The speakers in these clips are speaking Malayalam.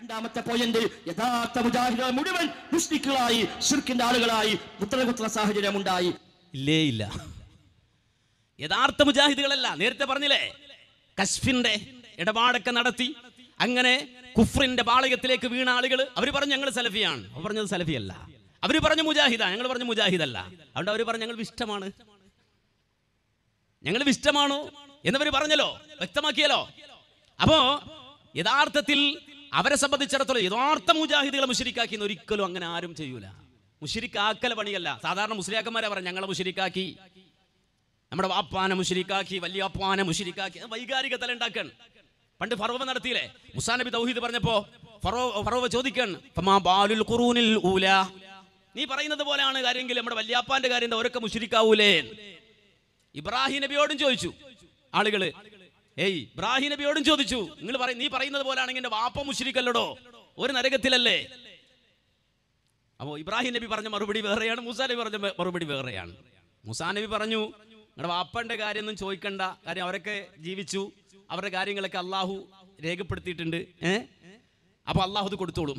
രണ്ടാമത്തെ പോയിന്റ് യഥാർത്ഥ മുജാഹിദുകൾ മുഴുവൻ മുസ്ലിക്കുകളായി ഷിർക്കിന്റെ ആളുകളായി പുത്രകുത്ര സാഹചര്യം ഉണ്ടായി ഇല്ലേ ഇല്ല യഥാർത്ഥ മുജാഹിദുകളല്ല നേരത്തെ പറഞ്ഞില്ലേ കശ്ഫിന്റെ ഇടപാടൊക്കെ നടത്തി അങ്ങനെ കുഫ്രിന്റെ പാളയത്തിലേക്ക് വീണ ആളുകൾ അവർ പറഞ്ഞു ഞങ്ങൾ സലഫിയാണ് അവർ പറഞ്ഞത് സലഫിയല്ല അവർ പറഞ്ഞു മുജാഹിദ ഞങ്ങൾ പറഞ്ഞു മുജാഹിദല്ല അതുകൊണ്ട് അവർ പറഞ്ഞു ഞങ്ങൾ വിഷ്ടമാണ് ഞങ്ങൾ വിഷ്ടമാണോ എന്നവർ പറഞ്ഞല്ലോ വ്യക്തമാക്കിയല്ലോ അപ്പോ യഥാർത്ഥത്തിൽ അവരെ സംബന്ധിച്ചിടത്തോളം യഥാർത്ഥ മുജാഹിദികളെ മുഷരിക്കാക്കി എന്ന് ഒരിക്കലും അങ്ങനെ ആരും ചെയ്യൂല മുഷരിക്കാക്കല പണിയല്ല സാധാരണ മുസ്ലിയാക്കന്മാരെ പറഞ്ഞു ഞങ്ങളെ മുഷരിക്കാക്കി നമ്മുടെ വാപ്പാനെ മുഷരിക്കാക്കി വലിയ അപ്പാനെ വൈകാരിക തല ഉണ്ടാക്കണം പണ്ട് ഫറോവ നടത്തിയില്ലേ മുസാ നബി തൗഹീദ് പറഞ്ഞപ്പോ ഫറോ ഫറോവ ചോദിക്കാൻ നീ പറയുന്നത് പോലെയാണ് കാര്യമെങ്കിൽ നമ്മുടെ വല്യാപ്പാന്റെ കാര്യം അവരൊക്കെ മുഷരിക്കാവൂലേ ഇബ്രാഹിം നബിയോടും ചോദിച്ചു ആളുകള് ഏയ് ഇബ്രാഹിം നബിയോടും ചോദിച്ചു നിങ്ങൾ പറയും നീ പറയുന്നത് പോലാണെങ്കിൽ എന്റെ വാപ്പ മുശ്രിക്കല്ലടോ ഒരു നരകത്തിലല്ലേ അപ്പോൾ ഇബ്രാഹിം നബി പറഞ്ഞ മറുപടി വേറെയാണ് മുസാ നബി പറഞ്ഞ മറുപടി വേറെയാണ് മുസാ നബി പറഞ്ഞു നിങ്ങളുടെ വാപ്പന്റെ കാര്യമൊന്നും ചോദിക്കണ്ട കാര്യം അവരൊക്കെ ജീവിച്ചു അവരുടെ കാര്യങ്ങളൊക്കെ അള്ളാഹു രേഖപ്പെടുത്തിയിട്ടുണ്ട് ഏഹ് അപ്പോൾ അള്ളാഹു അത് കൊടുത്തോളും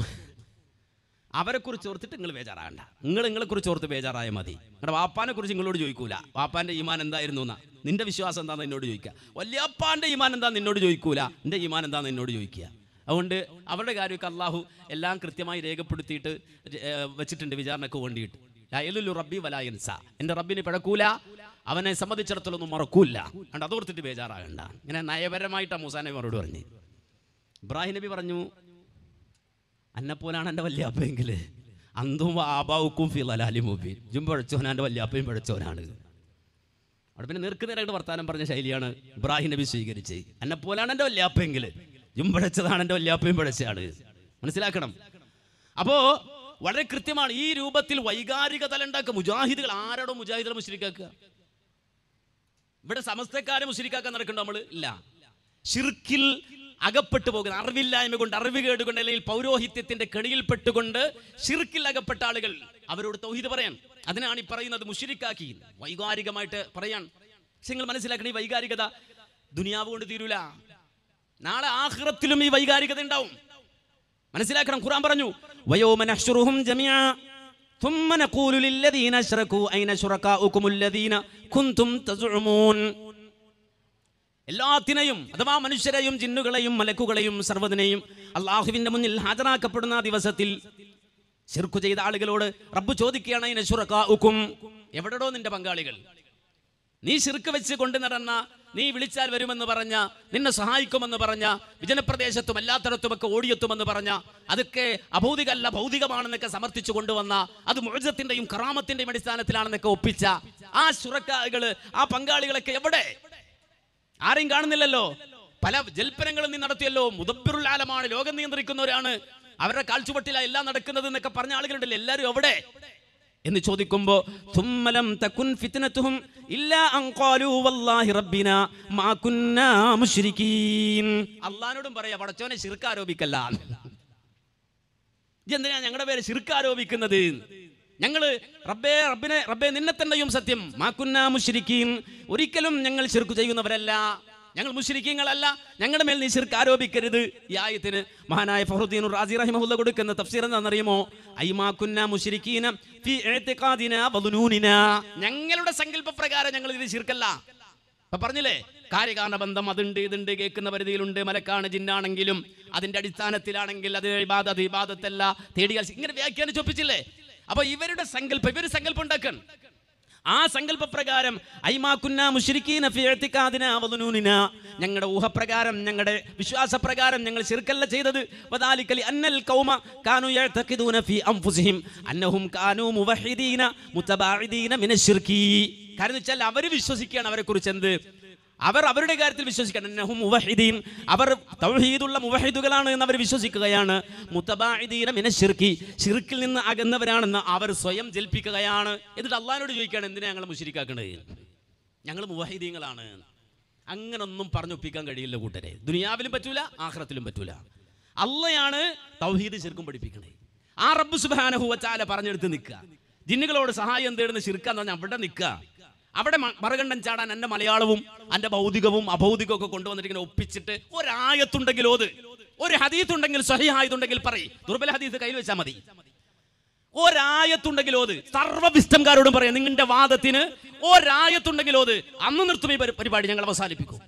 അവരെക്കുറിച്ച് ഓർത്തിട്ട് നിങ്ങൾ ബേജാറാകണ്ട നിങ്ങൾ നിങ്ങളെക്കുറിച്ച് ഓർത്ത് ബേജാറായ മതി നിങ്ങളുടെ വാപ്പാനെ കുറിച്ച് നിങ്ങളോട് ചോദിക്കൂല വാപ്പാൻ്റെ ഈമാൻ എന്തായിരുന്നു എന്നാ നിന്റെ വിശ്വാസം എന്താണെന്ന് എന്നോട് ചോദിക്കുക വല്യപ്പാൻ്റെ ഈമാൻ എന്താ നിന്നോട് ചോദിക്കൂല എൻ്റെ ഈമാൻ എന്താണെന്ന് എന്നോട് ചോദിക്കുക അതുകൊണ്ട് അവരുടെ കാര്യമൊക്കെ അള്ളാഹു എല്ലാം കൃത്യമായി രേഖപ്പെടുത്തിയിട്ട് വെച്ചിട്ടുണ്ട് വിചാരണക്ക് വേണ്ടിയിട്ട് ലയലുലു റബ്ബി വലായൻസ എൻ്റെ റബ്ബിന് പിഴക്കൂല അവനെ സംബന്ധിച്ചിടത്തോളം മറക്കൂല അതോർത്തിട്ട് ബേജാറാകണ്ട ഇങ്ങനെ നയപരമായിട്ടാണ് മൂസാ മറുപടി പറഞ്ഞു ഇബ്രാഹിം നബി പറഞ്ഞു അന്നെപ്പോലാണ് എൻ്റെ വല്യാപ്പെങ്കിൽ അന്തും ആബാവുക്കും ഫിലലാലി മുബീൻ ജും പഴച്ചവനാൻ്റെ വല്യാപ്പയും പഴച്ചവനാണ് അവിടെ പിന്നെ നിർക്കുന്നതിനായിട്ട് വർത്താനം പറഞ്ഞ ശൈലിയാണ് ഇബ്രാഹിം നബി സ്വീകരിച്ചത് എന്നെപ്പോലാണ് എൻ്റെ വല്യാപ്പെങ്കിൽ ജും പഴച്ചതാണ് എൻ്റെ വല്യാപ്പയും പഴച്ചയാണ് മനസ്സിലാക്കണം അപ്പോൾ വളരെ കൃത്യമാണ് ഈ രൂപത്തിൽ വൈകാരിക തലുണ്ടാക്കുക മുജാഹിദുകൾ ആരോടും മുജാഹിദുകൾ മുസ്ലിക്കാക്കുക ഇവിടെ സമസ്തക്കാരെ മുസ്ലിക്കാക്കാൻ നടക്കണ്ടോ നമ്മൾ ഇല്ല ഷിർക്കിൽ അകപ്പെട്ടു പോകുന്ന അറിവില്ലായ്മ കൊണ്ട് അറിവ് കൊണ്ട് അല്ലെങ്കിൽ പൗരോഹിത്യത്തിന്റെ കെണിയിൽപ്പെട്ടുകൊണ്ട് ഷിർക്കിൽ അകപ്പെട്ട ആളുകൾ അവരോട് തൗഹീദ് പറയാൻ അതിനാണ് ഈ പറയുന്നത് മുഷിരിക്കാക്കി വൈകാരികമായിട്ട് പറയാൻ നിങ്ങൾ മനസ്സിലാക്കണം ഈ വൈകാരികത ദുനിയാവ് കൊണ്ട് തീരൂല നാളെ ആഹ്റത്തിലും ഈ വൈകാരികത ഉണ്ടാവും മനസ്സിലാക്കണം ഖുറാൻ പറഞ്ഞു വയോമനഹ്ഷുറുഹും എല്ലാത്തിനെയും അഥവാ മനുഷ്യരെയും ജിന്നുകളെയും മലക്കുകളെയും സർവ്വതിനെയും അള്ളാഹുവിന്റെ മുന്നിൽ ഹാജരാക്കപ്പെടുന്ന ദിവസത്തിൽ ചെറുക്കു ചെയ്ത ആളുകളോട് റബ്ബ് ചോദിക്കുകയാണ് നശുറക്കാക്കും എവിടെടോ നിന്റെ പങ്കാളികൾ നീ ശിർക്ക് വെച്ച് കൊണ്ടു നടന്ന നീ വിളിച്ചാൽ വരുമെന്ന് പറഞ്ഞ നിന്നെ സഹായിക്കുമെന്ന് പറഞ്ഞ വിജനപ്രദേശത്തും എല്ലാത്തരത്തുമൊക്കെ ഓടിയെത്തുമെന്ന് പറഞ്ഞ അതൊക്കെ അഭൗതികമല്ല ഭൗതികമാണെന്നൊക്കെ സമർത്ഥിച്ചു കൊണ്ടുവന്ന അത് മുഴുജത്തിന്റെയും കറാമത്തിന്റെയും അടിസ്ഥാനത്തിലാണെന്നൊക്കെ ഒപ്പിച്ച ആ ശുറക്കാകൾ ആ പങ്കാളികളൊക്കെ എവിടെ ആരെയും കാണുന്നില്ലല്ലോ പല ജൽപ്പനങ്ങളും നീ നടത്തിയല്ലോ മുദബിറുൽ ആലമാണ് ലോകം നിയന്ത്രിക്കുന്നവരാണ് അവരുടെ കാൽച്ചുപട്ടില എല്ലാം നടക്കുന്നത് എന്നൊക്കെ പറഞ്ഞ ആളുകളുണ്ടല്ലോ എല്ലാവരും എവിടെ എന്ന് ചോദിക്കുമ്പോ തുമ്മലം തകുൻ ഇല്ലാ അൻ വല്ലാഹി മാ അല്ലാഹനോടും പറയാ പടച്ചോനെ ശിർക്ക് ആരോപിക്കല്ല എന്തിനാ ഞങ്ങളുടെ പേര് ശിർക്ക് ഞങ്ങൾ റബ്ബേ റബ്ബിനെ റബ്ബേ നിന്നെ തന്നെയും സത്യം മാക്കുന്ന മുഷിരിക്കീൻ ഒരിക്കലും ഞങ്ങൾ ചെറുക്കു ചെയ്യുന്നവരല്ല ഞങ്ങൾ മുഷിരിക്കീങ്ങളല്ല ഞങ്ങളുടെ മേൽ നീ ശിർക്ക് ആരോപിക്കരുത് ഈ ആയത്തിന് മഹാനായ ഫഹറുദ്ദീൻ റാസി റഹിമഹുല്ല കൊടുക്കുന്ന തഫ്സീർ എന്താണെന്നറിയുമോ ഐമാക്കുന്ന മുഷിരിക്കീന ഫി എഴുത്തിക്കാദിന ബദുനൂനിന ഞങ്ങളുടെ സങ്കല്പപ്രകാരം ഞങ്ങൾ ഇത് ശിർക്കല്ല അപ്പൊ പറഞ്ഞില്ലേ കാര്യകാരണ ബന്ധം അതുണ്ട് ഇതുണ്ട് കേൾക്കുന്ന പരിധിയിലുണ്ട് മലക്കാണ് ജിന്നാണെങ്കിലും അതിന്റെ അടിസ്ഥാനത്തിലാണെങ്കിൽ അത് ഇബാദത്ത് ഇബാദത്തല്ല തേടിയാൽ ഇങ്ങനെ വ്യാഖ്യാനിച്ചൊപ്പിച്ചില്ലേ അപ്പോൾ ഇവരുടെ സങ്കല്പം ഇവര് സങ്കല്പം ഉണ്ടാക്കണം ആ സങ്കല്പ പ്രകാരം ഞങ്ങളുടെ ഊഹപ്രകാരം ഞങ്ങളുടെ വിശ്വാസപ്രകാരം ഞങ്ങൾ ചെറുക്കല്ല ചെയ്തത് വദാലിക്കലി അന്നൽ കൗമ കാനു ഫി അന്നഹും കാനു മുവഹിദീന മിന ശിർക്കി കാരണം വെച്ചാൽ അവർ വിശ്വസിക്കുകയാണ് അവരെക്കുറിച്ച് എന്ത് അവർ അവരുടെ കാര്യത്തിൽ വിശ്വസിക്കണം മുവഹിദീൻ അവർ തൗഹീദുള്ള മുവഹിദുകളാണ് എന്ന് അവർ വിശ്വസിക്കുകയാണ് മുത്തബാഹിദീനം ഷിർക്കി ഷിർക്കിൽ നിന്ന് അകന്നവരാണെന്ന് അവർ സ്വയം ജൽപ്പിക്കുകയാണ് എന്നിട്ട് അള്ളഹാനോട് ചോദിക്കുകയാണ് എന്തിനാ ഞങ്ങൾ മുഷിരിക്കാക്കണത് ഞങ്ങൾ മുവഹിദീങ്ങളാണ് അങ്ങനൊന്നും പറഞ്ഞൊപ്പിക്കാൻ കഴിയില്ല കൂട്ടരെ ദുനിയാവിലും പറ്റൂല ആഹ്റത്തിലും പറ്റൂല അള്ളയാണ് തൗഹീദ് ശിർക്കും പഠിപ്പിക്കണേ ആ റബ്ബു സുബാനഹുവച്ചാല പറഞ്ഞെടുത്ത് നിൽക്കുക ജിന്നുകളോട് സഹായം തേടുന്ന ശിർക്കാന്ന് പറഞ്ഞാൽ അവിടെ നിൽക്കുക അവിടെ മറുകണ്ഠൻ ചാടാൻ എൻ്റെ മലയാളവും എൻ്റെ ഭൗതികവും അഭൗതികവും ഒക്കെ കൊണ്ടുവന്നിട്ടിങ്ങനെ ഒപ്പിച്ചിട്ട് ഒരായത്തുണ്ടെങ്കിൽ ഓത് ഒരു ഹദീത്തുണ്ടെങ്കിൽ ഉണ്ടെങ്കിൽ സ്വഹിയായതുണ്ടെങ്കിൽ പറയും ദുർബല ഹദീത്ത് കയ്യിൽ വെച്ചാൽ മതി ഒരായത്തുണ്ടെങ്കിൽ ഓത് സർവവിസ്റ്റംകാരോടും പറയാം നിങ്ങളുടെ വാദത്തിന് ഒരായത്തുണ്ടെങ്കിൽ ഓത് അന്ന് നിർത്തും ഈ പരിപാടി ഞങ്ങൾ അവസാനിപ്പിക്കും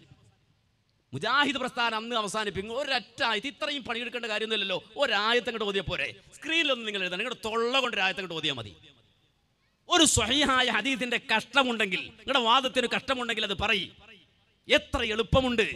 മുജാഹിദ് പ്രസ്ഥാനം അന്ന് അവസാനിപ്പിക്കും ഒരൊറ്റായത് ഇത്രയും പണിയെടുക്കേണ്ട കാര്യമൊന്നുമില്ലല്ലോ ഒരായത്തങ്ങോട്ട് ഓതിയ പോരെ സ്ക്രീനിലൊന്നും നിങ്ങൾ എഴുതണം നിങ്ങളുടെ തൊള്ള കൊണ്ട് ആയത്തങ്ങോട്ട് ഓതിയാൽ മതി ഒരു സ്വഹീഹായ ഹദീദിന്റെ കഷ്ടമുണ്ടെങ്കിൽ നിങ്ങളുടെ വാദത്തിന് കഷ്ടമുണ്ടെങ്കിൽ അത് പറയും എത്ര എളുപ്പമുണ്ട്